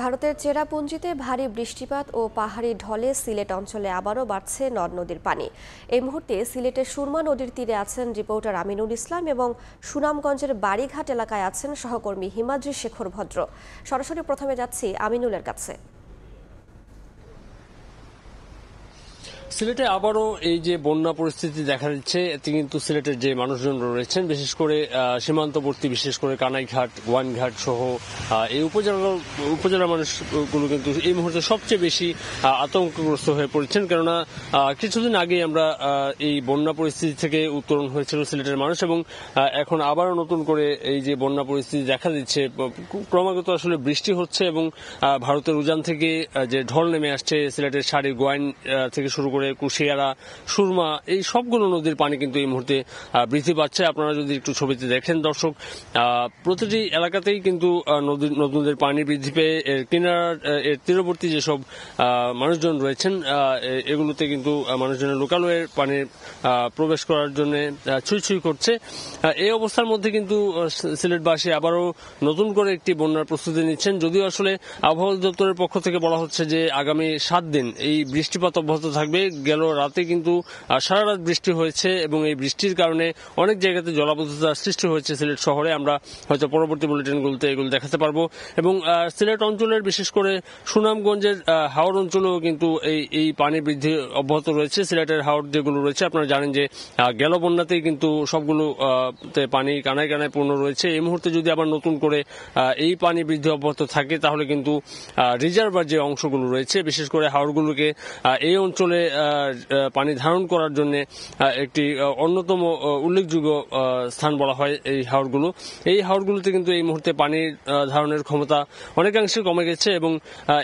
ভারতের চেরাপুঞ্জিতে ভারী বৃষ্টিপাত ও পাহাড়ি ঢলে সিলেট অঞ্চলে আবারও বাড়ছে নদ নদীর পানি এই মুহূর্তে সিলেটের সুরমা নদীর তীরে আছেন রিপোর্টার আমিনুল ইসলাম এবং সুনামগঞ্জের বাড়িঘাট এলাকায় আছেন সহকর্মী হিমাদ্রি শেখর ভদ্র সরাসরি প্রথমে যাচ্ছি আমিনুলের কাছে সিলেটে আবারও এই যে বন্যা পরিস্থিতি দেখা দিচ্ছে এতে কিন্তু সিলেটের যে মানুষজন রয়েছেন বিশেষ করে সীমান্তবর্তী বিশেষ করে কানাইঘাট ওয়ানঘাট সহ এই উপজেলা উপজেলার মানুষগুলো কিন্তু এই মুহূর্তে সবচেয়ে বেশি আতঙ্কগ্রস্ত হয়ে পড়েছেন কেননা কিছুদিন আগে আমরা এই বন্যা পরিস্থিতি থেকে উত্তরণ হয়েছিল সিলেটের মানুষ এবং এখন আবারও নতুন করে এই যে বন্যা পরিস্থিতি দেখা দিচ্ছে ক্রমাগত আসলে বৃষ্টি হচ্ছে এবং ভারতের উজান থেকে যে ঢল নেমে আসছে সিলেটের শাড়ি গোয়াইন থেকে শুরু করে কুশিয়ারা সুরমা এই সবগুলো নদীর পানি কিন্তু এই মুহূর্তে বৃদ্ধি পাচ্ছে আপনারা যদি একটু ছবিতে দেখেন দর্শক প্রতিটি এলাকাতেই কিন্তু নদীর নদীর পানি বৃদ্ধি পেয়ে এর কিনার এর তীরবর্তী যেসব মানুষজন রয়েছেন এগুলোতে কিন্তু মানুষজনের লোকালয়ের পানির প্রবেশ করার জন্য ছুঁই ছুঁই করছে এই অবস্থার মধ্যে কিন্তু সিলেটবাসী আবারও নতুন করে একটি বন্যার প্রস্তুতি নিচ্ছেন যদিও আসলে আবহাওয়া দপ্তরের পক্ষ থেকে বলা হচ্ছে যে আগামী সাত দিন এই বৃষ্টিপাত অব্যাহত থাকবে গেল রাতে কিন্তু সারা রাত বৃষ্টি হয়েছে এবং এই বৃষ্টির কারণে অনেক জায়গাতে জলাবদ্ধতা সৃষ্টি হয়েছে সিলেট শহরে আমরা হয়তো পরবর্তী বুলেটিনগুলোতে এগুলো দেখাতে পারবো এবং সিলেট অঞ্চলের বিশেষ করে সুনামগঞ্জের হাওড় অঞ্চলেও কিন্তু এই এই পানি বৃদ্ধি অব্যাহত রয়েছে সিলেটের হাওড় যেগুলো রয়েছে আপনারা জানেন যে গেল বন্যাতেই কিন্তু সবগুলো পানি কানায় কানায় পূর্ণ রয়েছে এই মুহূর্তে যদি আবার নতুন করে এই পানি বৃদ্ধি অব্যাহত থাকে তাহলে কিন্তু রিজার্ভার যে অংশগুলো রয়েছে বিশেষ করে হাওড়গুলোকে এই অঞ্চলে পানি ধারণ করার জন্য একটি অন্যতম উল্লেখযোগ্য স্থান বলা হয় এই হাওড়গুলো এই হাওড়গুলোতে কিন্তু এই মুহূর্তে পানি ধারণের ক্ষমতা অনেকাংশে কমে গেছে এবং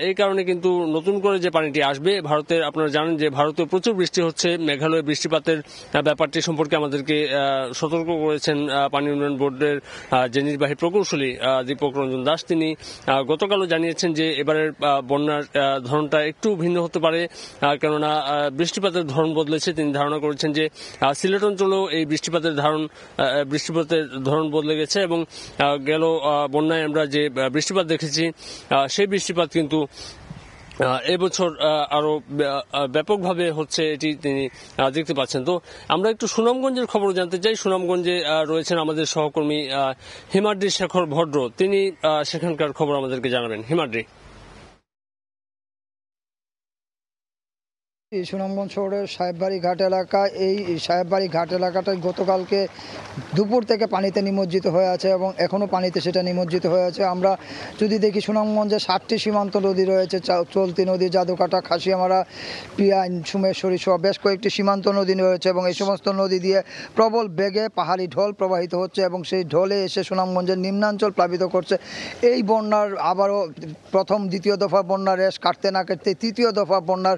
এই কারণে কিন্তু নতুন করে যে পানিটি আসবে ভারতের আপনারা জানেন যে ভারতে প্রচুর বৃষ্টি হচ্ছে মেঘালয় বৃষ্টিপাতের ব্যাপারটি সম্পর্কে আমাদেরকে সতর্ক করেছেন পানি উন্নয়ন বোর্ডের যে নির্বাহী প্রকৌশলী দীপক রঞ্জন দাস তিনি গতকালও জানিয়েছেন যে এবারের বন্যার ধরনটা একটু ভিন্ন হতে পারে কেননা বৃষ্টিপাতের ধরন বদলেছে তিনি ধারণা করেছেন যে সিলেট অঞ্চলেও এই বৃষ্টিপাতের ধারণ বৃষ্টিপাতের ধরন বদলে গেছে এবং গেল বন্যায় আমরা যে বৃষ্টিপাত দেখেছি সেই বৃষ্টিপাত কিন্তু এবছর আরো ব্যাপকভাবে হচ্ছে এটি তিনি দেখতে পাচ্ছেন তো আমরা একটু সুনামগঞ্জের খবর জানতে চাই সুনামগঞ্জে রয়েছেন আমাদের সহকর্মী হিমাদ্রি শেখর ভদ্র তিনি সেখানকার খবর আমাদেরকে জানাবেন হিমাদ্রি সুনামগঞ্জ শহরের সাহেববাড়ি ঘাট এলাকা এই সাহেববাড়ি ঘাট এলাকাটাই গতকালকে দুপুর থেকে পানিতে নিমজ্জিত হয়ে আছে এবং এখনও পানিতে সেটা নিমজ্জিত হয়ে আছে আমরা যদি দেখি সুনামগঞ্জে সাতটি সীমান্ত নদী রয়েছে চলতি নদী জাদুকাটা খাসিয়ামারা পিয়াইন সুমেশ্বরী সহ বেশ কয়েকটি সীমান্ত নদী রয়েছে এবং এই সমস্ত নদী দিয়ে প্রবল বেগে পাহাড়ি ঢল প্রবাহিত হচ্ছে এবং সেই ঢলে এসে সুনামগঞ্জের নিম্নাঞ্চল প্লাবিত করছে এই বন্যার আবারও প্রথম দ্বিতীয় দফা বন্যার রেশ কাটতে না কাটতে তৃতীয় দফা বন্যার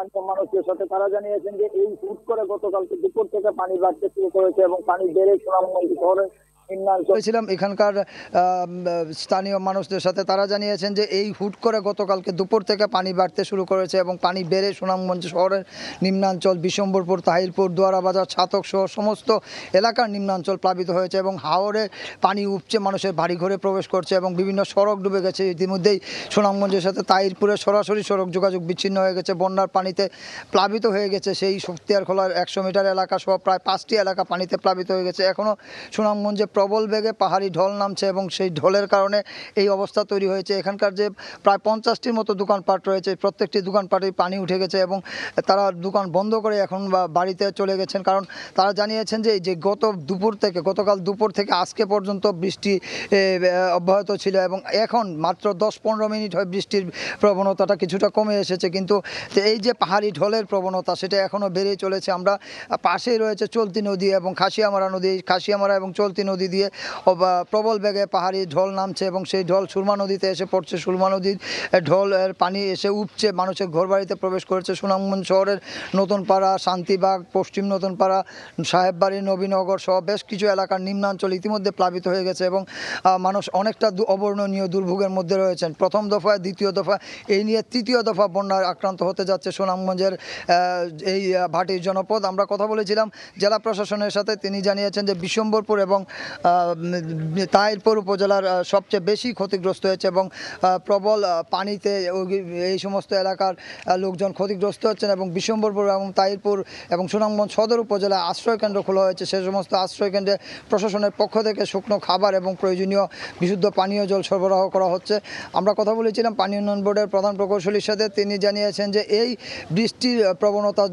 শান্ত মানুষের সাথে তারা জানিয়েছেন যে এই হুট করে গতকালকে দুপুর থেকে পানি বাড়তে শুরু করেছে এবং পানি বেড়ে সুনামগঞ্জ শহরের করেছিলাম এখানকার স্থানীয় মানুষদের সাথে তারা জানিয়েছেন যে এই হুট করে গতকালকে দুপুর থেকে পানি বাড়তে শুরু করেছে এবং পানি বেড়ে সুনামগঞ্জ শহরের নিম্নাঞ্চল বিশম্বরপুর তাহিলপুর দোয়ারাবাজার ছাতক সহ সমস্ত এলাকার নিম্নাঞ্চল প্লাবিত হয়েছে এবং হাওরে পানি উপচে মানুষের বাড়ি ঘরে প্রবেশ করছে এবং বিভিন্ন সড়ক ডুবে গেছে ইতিমধ্যেই সুনামগঞ্জের সাথে তাহিরপুরে সরাসরি সড়ক যোগাযোগ বিচ্ছিন্ন হয়ে গেছে বন্যার পানিতে প্লাবিত হয়ে গেছে সেই শক্তিয়ার খোলার একশো মিটার এলাকা সহ প্রায় পাঁচটি এলাকা পানিতে প্লাবিত হয়ে গেছে এখনও সুনামগঞ্জে প্রবল বেগে পাহাড়ি ঢল নামছে এবং সেই ঢলের কারণে এই অবস্থা তৈরি হয়েছে এখানকার যে প্রায় পঞ্চাশটির মতো দোকানপাট রয়েছে প্রত্যেকটি দোকানপাটে পানি উঠে গেছে এবং তারা দোকান বন্ধ করে এখন বাড়িতে চলে গেছেন কারণ তারা জানিয়েছেন যে যে গত দুপুর থেকে গতকাল দুপুর থেকে আজকে পর্যন্ত বৃষ্টি অব্যাহত ছিল এবং এখন মাত্র দশ পনেরো মিনিট হয় বৃষ্টির প্রবণতাটা কিছুটা কমে এসেছে কিন্তু এই যে পাহাড়ি ঢলের প্রবণতা সেটা এখনও বেড়েই চলেছে আমরা পাশেই রয়েছে চলতি নদী এবং খাসিয়ামারা নদী খাসিয়ামারা এবং চলতি নদী দিয়ে প্রবল বেগে পাহাড়ি ঢল নামছে এবং সেই ঢল সুরমা নদীতে এসে পড়ছে সুরমা নদীর ঢলের পানি এসে উপচে মানুষের ঘরবাড়িতে প্রবেশ করেছে সুনামগঞ্জ শহরের নতুনপাড়া শান্তিবাগ পশ্চিম নতুনপাড়া সাহেববাড়ি নবীনগর সহ বেশ কিছু এলাকার নিম্নাঞ্চল ইতিমধ্যে প্লাবিত হয়ে গেছে এবং মানুষ অনেকটা অবর্ণনীয় দুর্ভোগের মধ্যে রয়েছেন প্রথম দফায় দ্বিতীয় দফা এই নিয়ে তৃতীয় দফা বন্যার আক্রান্ত হতে যাচ্ছে সুনামগঞ্জের এই ভাটির জনপদ আমরা কথা বলেছিলাম জেলা প্রশাসনের সাথে তিনি জানিয়েছেন যে বিশ্বম্বরপুর এবং তাইরপুর উপজেলার সবচেয়ে বেশি ক্ষতিগ্রস্ত হয়েছে এবং প্রবল পানিতে এই সমস্ত এলাকার লোকজন ক্ষতিগ্রস্ত হচ্ছেন এবং বিশ্বম্বরপুর এবং তাইরপুর এবং সুনামগঞ্জ সদর উপজেলায় আশ্রয়কেন্দ্র খোলা হয়েছে সে সমস্ত আশ্রয়কেন্দ্রে প্রশাসনের পক্ষ থেকে শুকনো খাবার এবং প্রয়োজনীয় বিশুদ্ধ পানীয় জল সরবরাহ করা হচ্ছে আমরা কথা বলেছিলাম পানি উন্নয়ন বোর্ডের প্রধান প্রকৌশলীর সাথে তিনি জানিয়েছেন যে এই বৃষ্টির প্রবণতা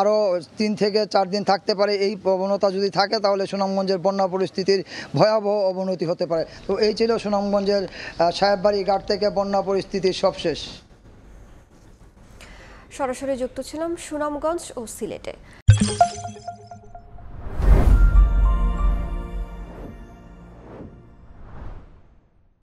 আরও তিন থেকে চার দিন থাকতে পারে এই প্রবণতা যদি থাকে তাহলে সুনামগঞ্জের বন্যা পরিস্থিতির ভয়াবহ অবনতি হতে পারে তো এই ছিল সুনামগঞ্জের সাহেববাড়ি ঘাট থেকে বন্যা পরিস্থিতির সবশেষ সরাসরি যুক্ত ছিলাম সুনামগঞ্জ ও সিলেটে